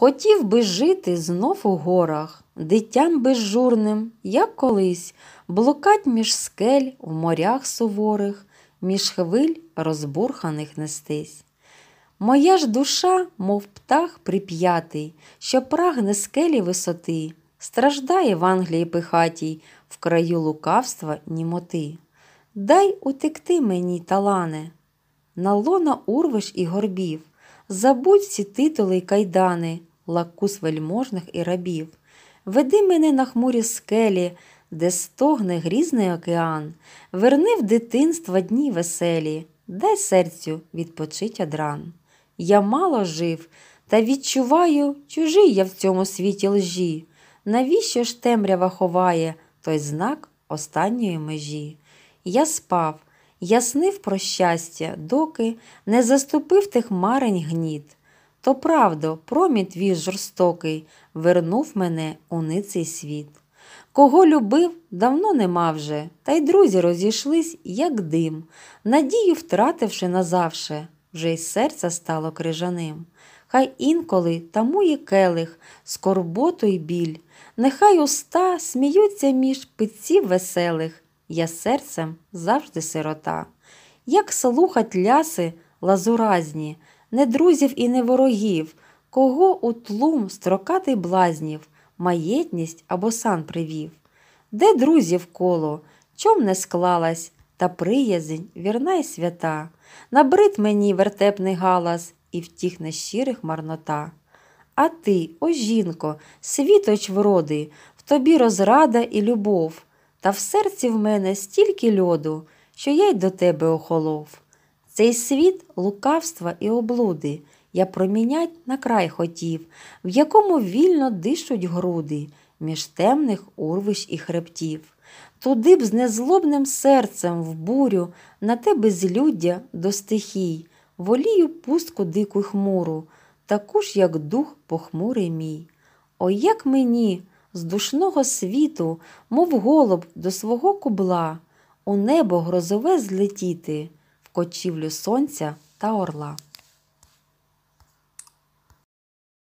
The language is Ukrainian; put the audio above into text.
Хотів би жити знов у горах, дитям безжурним, як колись, блукать між скель у морях суворих, між хвиль розбурханих нестись. Моя ж душа, мов птах прип'ятий, що прагне скелі висоти, страждає в Англії пихатій, в краю лукавства німоти. Дай утекти мені, талане, на лона урвиш і горбів. Забудь всі титули й кайдани, лакус вельможних і рабів. Веди мене на хмурі скелі, де стогне грізний океан, верни в дитинства дні веселі, дай серцю відпочить адран. Я мало жив, та відчуваю, чужий я в цьому світі лжі. Навіщо ж темрява ховає той знак останньої межі? Я спав. Яснив про щастя, доки не заступив тих марень гніт. То правда, промінь твій жорстокий вернув мене у ниций світ. Кого любив, давно нема вже, та й друзі розійшлись, як дим, надію втративши назавше, вже й серце стало крижаним. Хай інколи тамує келих, скорботу й біль, нехай уста сміються між питців веселих я серцем завжди сирота. Як слухать ляси лазуразні, не друзів і не ворогів, кого у тлум строкатий блазнів, маєтність або сан привів? Де друзів коло, чом не склалась, та приязень вірна й свята, Набрид мені вертепний галас і втіх нещирих марнота. А ти, о жінко, світоч вроди, в тобі розрада і любов та в серці в мене стільки льоду, що я й до тебе охолов. Цей світ лукавства і облуди я промінять на край хотів, в якому вільно дишуть груди між темних урвищ і хребтів. Туди б з незлобним серцем в бурю на те безлюддя до стихій, волію пустку дику хмуру, таку ж, як дух похмурий мій. О, як мені з душного світу, мов голуб до свого кубла, у небо грозове злетіти в кочівлю сонця та орла.